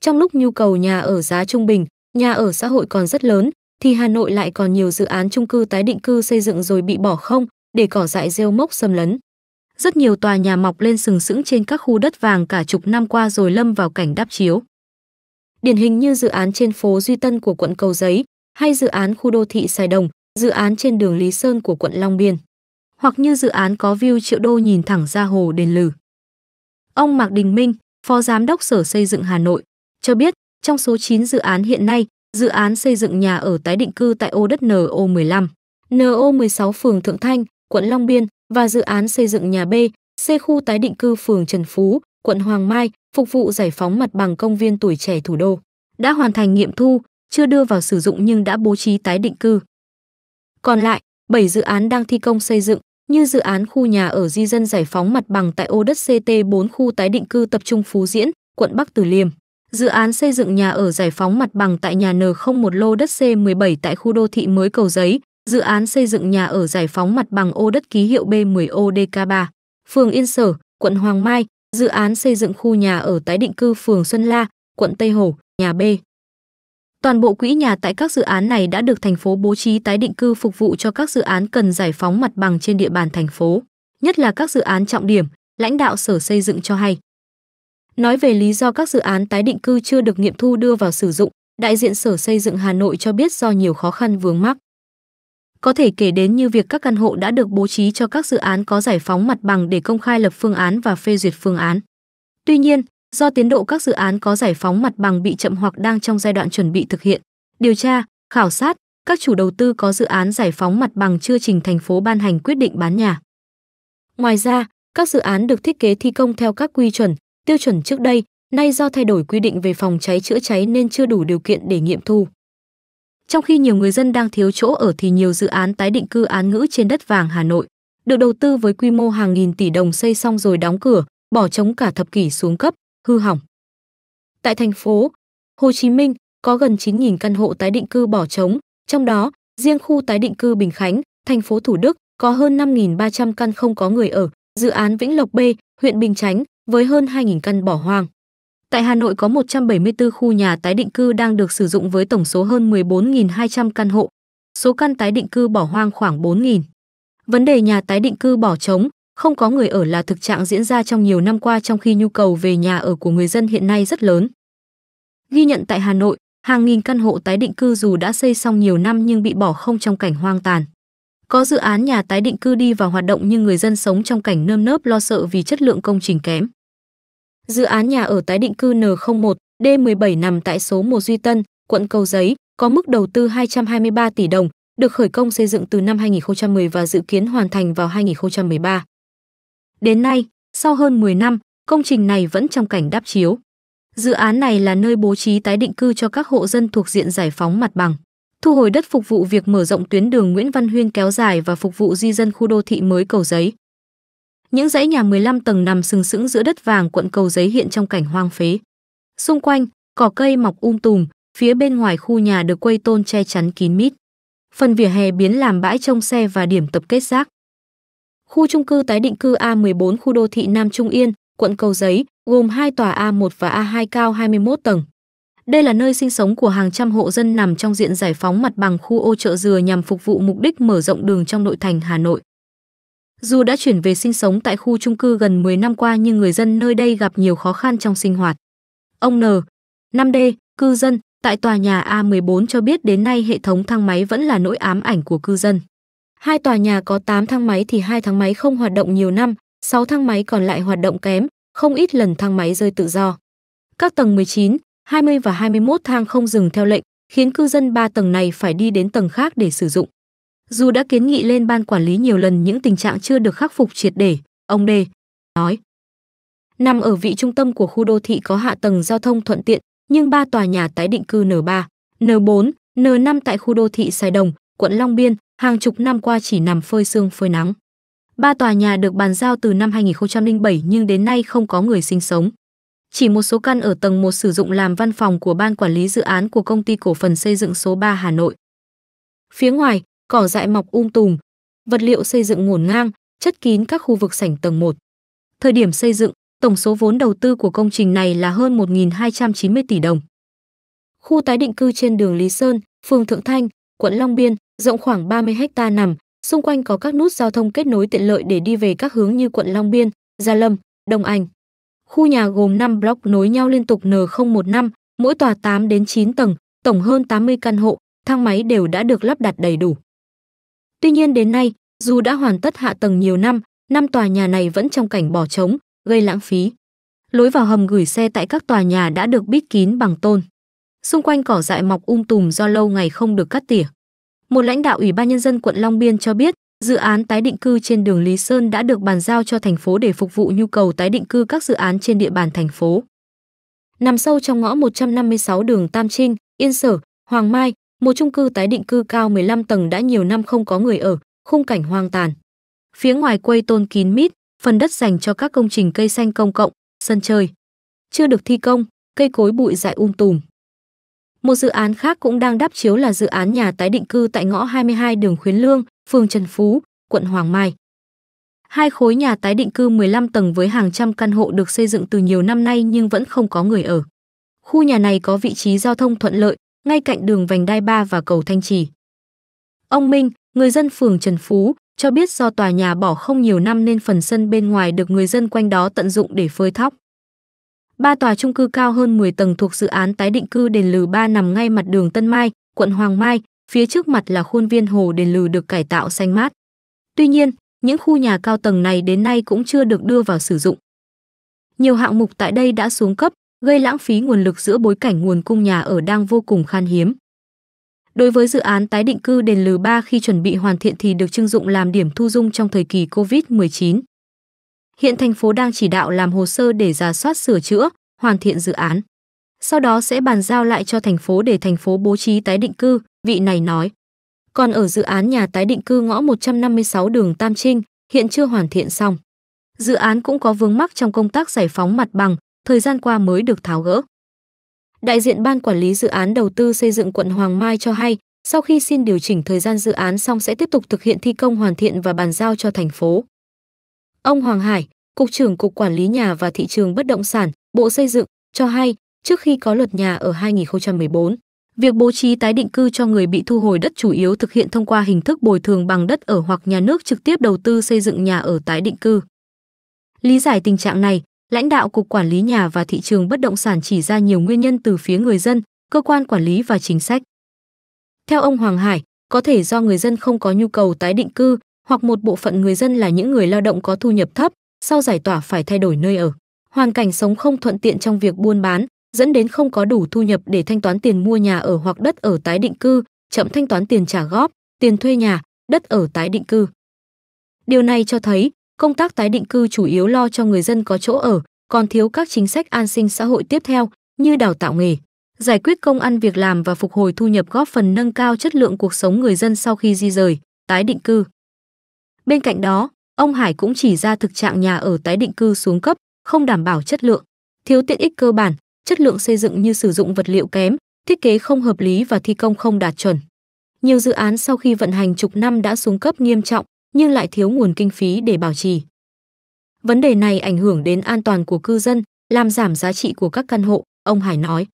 Trong lúc nhu cầu nhà ở giá trung bình, nhà ở xã hội còn rất lớn, thì Hà Nội lại còn nhiều dự án chung cư tái định cư xây dựng rồi bị bỏ không để cỏ dại rêu mốc xâm lấn. Rất nhiều tòa nhà mọc lên sừng sững trên các khu đất vàng cả chục năm qua rồi lâm vào cảnh đắp chiếu. Điển hình như dự án trên phố Duy Tân của quận Cầu Giấy hay dự án khu đô thị Sài Đồng, dự án trên đường Lý Sơn của quận Long Biên. Hoặc như dự án có view triệu đô nhìn thẳng ra hồ đền lừ. Ông Mạc Đình Minh, Phó Giám đốc Sở Xây dựng Hà Nội, cho biết trong số 9 dự án hiện nay, dự án xây dựng nhà ở tái định cư tại ô đất NO15, NO16 phường Thượng Thanh, quận Long Biên và dự án xây dựng nhà B, C khu tái định cư phường Trần Phú, quận Hoàng Mai, phục vụ giải phóng mặt bằng công viên tuổi trẻ thủ đô, đã hoàn thành nghiệm thu, chưa đưa vào sử dụng nhưng đã bố trí tái định cư. Còn lại, 7 dự án đang thi công xây dựng, như dự án khu nhà ở di dân giải phóng mặt bằng tại ô đất CT4 khu tái định cư tập trung Phú Diễn, quận Bắc Từ Liêm. Dự án xây dựng nhà ở giải phóng mặt bằng tại nhà N01 lô đất C17 tại khu đô thị mới Cầu Giấy, dự án xây dựng nhà ở giải phóng mặt bằng ô đất ký hiệu B10 ODK3, phường Yên Sở, quận Hoàng Mai, dự án xây dựng khu nhà ở tái định cư phường Xuân La, quận Tây Hồ, nhà B. Toàn bộ quỹ nhà tại các dự án này đã được thành phố bố trí tái định cư phục vụ cho các dự án cần giải phóng mặt bằng trên địa bàn thành phố, nhất là các dự án trọng điểm, lãnh đạo Sở Xây dựng cho hay. Nói về lý do các dự án tái định cư chưa được nghiệm thu đưa vào sử dụng, đại diện Sở Xây dựng Hà Nội cho biết do nhiều khó khăn vướng mắc. Có thể kể đến như việc các căn hộ đã được bố trí cho các dự án có giải phóng mặt bằng để công khai lập phương án và phê duyệt phương án. Tuy nhiên, do tiến độ các dự án có giải phóng mặt bằng bị chậm hoặc đang trong giai đoạn chuẩn bị thực hiện, điều tra, khảo sát, các chủ đầu tư có dự án giải phóng mặt bằng chưa trình thành phố ban hành quyết định bán nhà. Ngoài ra, các dự án được thiết kế thi công theo các quy chuẩn, tiêu chuẩn trước đây, nay do thay đổi quy định về phòng cháy chữa cháy nên chưa đủ điều kiện để nghiệm thu. Trong khi nhiều người dân đang thiếu chỗ ở thì nhiều dự án tái định cư án ngữ trên đất vàng Hà Nội được đầu tư với quy mô hàng nghìn tỷ đồng xây xong rồi đóng cửa, bỏ trống cả thập kỷ xuống cấp, hư hỏng. Tại thành phố Hồ Chí Minh có gần 9.000 căn hộ tái định cư bỏ trống, trong đó riêng khu tái định cư Bình Khánh, thành phố Thủ Đức có hơn 5.300 căn không có người ở, dự án Vĩnh Lộc B, huyện Bình Chánh với hơn 2.000 căn bỏ hoang. Tại Hà Nội có 174 khu nhà tái định cư đang được sử dụng với tổng số hơn 14.200 căn hộ. Số căn tái định cư bỏ hoang khoảng 4.000. Vấn đề nhà tái định cư bỏ trống không có người ở là thực trạng diễn ra trong nhiều năm qua trong khi nhu cầu về nhà ở của người dân hiện nay rất lớn. Ghi nhận tại Hà Nội, hàng nghìn căn hộ tái định cư dù đã xây xong nhiều năm nhưng bị bỏ không trong cảnh hoang tàn. Có dự án nhà tái định cư đi vào hoạt động nhưng người dân sống trong cảnh nơm nớp lo sợ vì chất lượng công trình kém. Dự án nhà ở tái định cư N01, D17 nằm tại số 1 Duy Tân, quận Cầu Giấy, có mức đầu tư 223 tỷ đồng, được khởi công xây dựng từ năm 2010 và dự kiến hoàn thành vào 2013. Đến nay, sau hơn 10 năm, công trình này vẫn trong cảnh đắp chiếu. Dự án này là nơi bố trí tái định cư cho các hộ dân thuộc diện giải phóng mặt bằng, thu hồi đất phục vụ việc mở rộng tuyến đường Nguyễn Văn Huyên kéo dài và phục vụ di dân khu đô thị mới Cầu Giấy. Những dãy nhà 15 tầng nằm sừng sững giữa đất vàng quận Cầu Giấy hiện trong cảnh hoang phế. Xung quanh, cỏ cây mọc um tùm, phía bên ngoài khu nhà được quây tôn che chắn kín mít. Phần vỉa hè biến làm bãi trông xe và điểm tập kết rác. Khu trung cư tái định cư A14 khu đô thị Nam Trung Yên, quận Cầu Giấy, gồm hai tòa A1 và A2 cao 21 tầng. Đây là nơi sinh sống của hàng trăm hộ dân nằm trong diện giải phóng mặt bằng khu ô chợ dừa nhằm phục vụ mục đích mở rộng đường trong nội thành Hà Nội. Dù đã chuyển về sinh sống tại khu trung cư gần 10 năm qua nhưng người dân nơi đây gặp nhiều khó khăn trong sinh hoạt. Ông N, 5D, cư dân tại tòa nhà A14 cho biết đến nay hệ thống thang máy vẫn là nỗi ám ảnh của cư dân. Hai tòa nhà có 8 thang máy thì hai thang máy không hoạt động nhiều năm, 6 thang máy còn lại hoạt động kém, không ít lần thang máy rơi tự do. Các tầng 19, 20 và 21 thang không dừng theo lệnh, khiến cư dân ba tầng này phải đi đến tầng khác để sử dụng. Dù đã kiến nghị lên ban quản lý nhiều lần những tình trạng chưa được khắc phục triệt để, ông D nói. Nằm ở vị trung tâm của khu đô thị có hạ tầng giao thông thuận tiện, nhưng ba tòa nhà tái định cư N3, N4, N5 tại khu đô thị Sài Đồng, quận Long Biên, hàng chục năm qua chỉ nằm phơi xương phơi nắng. Ba tòa nhà được bàn giao từ năm 2007 nhưng đến nay không có người sinh sống. Chỉ một số căn ở tầng 1 sử dụng làm văn phòng của ban quản lý dự án của công ty cổ phần xây dựng số 3 Hà Nội. Phía ngoài, cỏ dại mọc um tùm, vật liệu xây dựng ngổn ngang, chất kín các khu vực sảnh tầng 1. Thời điểm xây dựng, tổng số vốn đầu tư của công trình này là hơn 1.290 tỷ đồng. Khu tái định cư trên đường Lý Sơn, phường Thượng Thanh, quận Long Biên, rộng khoảng 30 ha nằm, xung quanh có các nút giao thông kết nối tiện lợi để đi về các hướng như quận Long Biên, Gia Lâm, Đông Anh. Khu nhà gồm 5 block nối nhau liên tục N015, mỗi tòa 8 đến 9 tầng, tổng hơn 80 căn hộ, thang máy đều đã được lắp đặt đầy đủ. Tuy nhiên đến nay, dù đã hoàn tất hạ tầng nhiều năm, năm tòa nhà này vẫn trong cảnh bỏ trống, gây lãng phí. Lối vào hầm gửi xe tại các tòa nhà đã được bít kín bằng tôn xung quanh cỏ dại mọc um tùm do lâu ngày không được cắt tỉa. Một lãnh đạo Ủy ban nhân dân quận Long Biên cho biết, dự án tái định cư trên đường Lý Sơn đã được bàn giao cho thành phố để phục vụ nhu cầu tái định cư các dự án trên địa bàn thành phố. Nằm sâu trong ngõ 156 đường Tam Trinh, Yên Sở, Hoàng Mai, một chung cư tái định cư cao 15 tầng đã nhiều năm không có người ở, khung cảnh hoang tàn. Phía ngoài quây tôn kín mít, phần đất dành cho các công trình cây xanh công cộng, sân chơi. Chưa được thi công, cây cối bụi dại um tùm. Một dự án khác cũng đang đáp chiếu là dự án nhà tái định cư tại ngõ 22 đường Khuyến Lương, phường Trần Phú, quận Hoàng Mai. Hai khối nhà tái định cư 15 tầng với hàng trăm căn hộ được xây dựng từ nhiều năm nay nhưng vẫn không có người ở. Khu nhà này có vị trí giao thông thuận lợi, ngay cạnh đường vành đai 3 và cầu Thanh Trì. Ông Minh, người dân phường Trần Phú, cho biết do tòa nhà bỏ không nhiều năm nên phần sân bên ngoài được người dân quanh đó tận dụng để phơi thóc. Ba tòa chung cư cao hơn 10 tầng thuộc dự án tái định cư đền lừ 3 nằm ngay mặt đường Tân Mai, quận Hoàng Mai, phía trước mặt là khuôn viên hồ đền lừ được cải tạo xanh mát. Tuy nhiên, những khu nhà cao tầng này đến nay cũng chưa được đưa vào sử dụng. Nhiều hạng mục tại đây đã xuống cấp, gây lãng phí nguồn lực giữa bối cảnh nguồn cung nhà ở đang vô cùng khan hiếm. Đối với dự án tái định cư đền lừ 3 khi chuẩn bị hoàn thiện thì được trưng dụng làm điểm thu dung trong thời kỳ Covid-19. Hiện thành phố đang chỉ đạo làm hồ sơ để giả soát sửa chữa, hoàn thiện dự án. Sau đó sẽ bàn giao lại cho thành phố để thành phố bố trí tái định cư, vị này nói. Còn ở dự án nhà tái định cư ngõ 156 đường Tam Trinh, hiện chưa hoàn thiện xong. Dự án cũng có vướng mắc trong công tác giải phóng mặt bằng, thời gian qua mới được tháo gỡ. Đại diện Ban Quản lý Dự án Đầu tư xây dựng quận Hoàng Mai cho hay, sau khi xin điều chỉnh thời gian dự án xong sẽ tiếp tục thực hiện thi công hoàn thiện và bàn giao cho thành phố. Ông Hoàng Hải, Cục trưởng Cục Quản lý Nhà và Thị trường Bất động sản, Bộ Xây dựng, cho hay, trước khi có luật nhà ở 2014, việc bố trí tái định cư cho người bị thu hồi đất chủ yếu thực hiện thông qua hình thức bồi thường bằng đất ở hoặc nhà nước trực tiếp đầu tư xây dựng nhà ở tái định cư. Lý giải tình trạng này, lãnh đạo Cục Quản lý Nhà và Thị trường Bất động sản chỉ ra nhiều nguyên nhân từ phía người dân, cơ quan quản lý và chính sách. Theo ông Hoàng Hải, có thể do người dân không có nhu cầu tái định cư, hoặc một bộ phận người dân là những người lao động có thu nhập thấp, sau giải tỏa phải thay đổi nơi ở. Hoàn cảnh sống không thuận tiện trong việc buôn bán, dẫn đến không có đủ thu nhập để thanh toán tiền mua nhà ở hoặc đất ở tái định cư, chậm thanh toán tiền trả góp, tiền thuê nhà, đất ở tái định cư. Điều này cho thấy, công tác tái định cư chủ yếu lo cho người dân có chỗ ở, còn thiếu các chính sách an sinh xã hội tiếp theo như đào tạo nghề, giải quyết công ăn việc làm và phục hồi thu nhập góp phần nâng cao chất lượng cuộc sống người dân sau khi di rời, tái định cư. Bên cạnh đó, ông Hải cũng chỉ ra thực trạng nhà ở tái định cư xuống cấp, không đảm bảo chất lượng, thiếu tiện ích cơ bản, chất lượng xây dựng như sử dụng vật liệu kém, thiết kế không hợp lý và thi công không đạt chuẩn. Nhiều dự án sau khi vận hành chục năm đã xuống cấp nghiêm trọng nhưng lại thiếu nguồn kinh phí để bảo trì. Vấn đề này ảnh hưởng đến an toàn của cư dân, làm giảm giá trị của các căn hộ, ông Hải nói.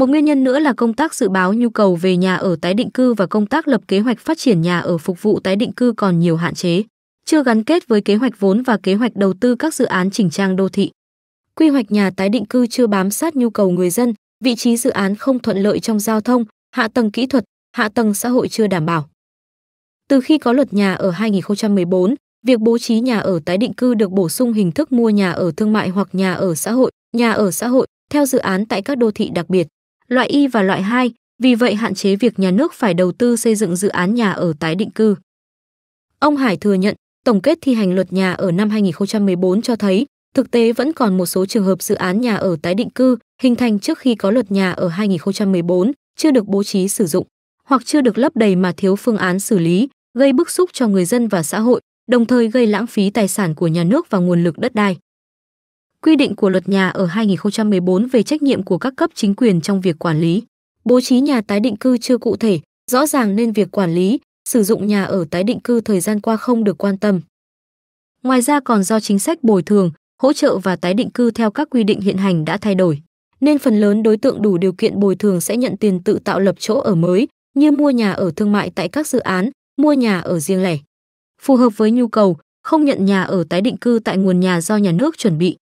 Một nguyên nhân nữa là công tác dự báo nhu cầu về nhà ở tái định cư và công tác lập kế hoạch phát triển nhà ở phục vụ tái định cư còn nhiều hạn chế, chưa gắn kết với kế hoạch vốn và kế hoạch đầu tư các dự án chỉnh trang đô thị. Quy hoạch nhà tái định cư chưa bám sát nhu cầu người dân, vị trí dự án không thuận lợi trong giao thông, hạ tầng kỹ thuật, hạ tầng xã hội chưa đảm bảo. Từ khi có luật nhà ở 2014, việc bố trí nhà ở tái định cư được bổ sung hình thức mua nhà ở thương mại hoặc nhà ở xã hội, nhà ở xã hội theo dự án tại các đô thị đặc biệt loại y và loại 2, vì vậy hạn chế việc nhà nước phải đầu tư xây dựng dự án nhà ở tái định cư. Ông Hải thừa nhận, tổng kết thi hành luật nhà ở năm 2014 cho thấy, thực tế vẫn còn một số trường hợp dự án nhà ở tái định cư hình thành trước khi có luật nhà ở 2014 chưa được bố trí sử dụng hoặc chưa được lấp đầy mà thiếu phương án xử lý, gây bức xúc cho người dân và xã hội, đồng thời gây lãng phí tài sản của nhà nước và nguồn lực đất đai quy định của luật nhà ở 2014 về trách nhiệm của các cấp chính quyền trong việc quản lý, bố trí nhà tái định cư chưa cụ thể, rõ ràng nên việc quản lý, sử dụng nhà ở tái định cư thời gian qua không được quan tâm. Ngoài ra còn do chính sách bồi thường, hỗ trợ và tái định cư theo các quy định hiện hành đã thay đổi, nên phần lớn đối tượng đủ điều kiện bồi thường sẽ nhận tiền tự tạo lập chỗ ở mới, như mua nhà ở thương mại tại các dự án, mua nhà ở riêng lẻ. Phù hợp với nhu cầu, không nhận nhà ở tái định cư tại nguồn nhà do nhà nước chuẩn bị.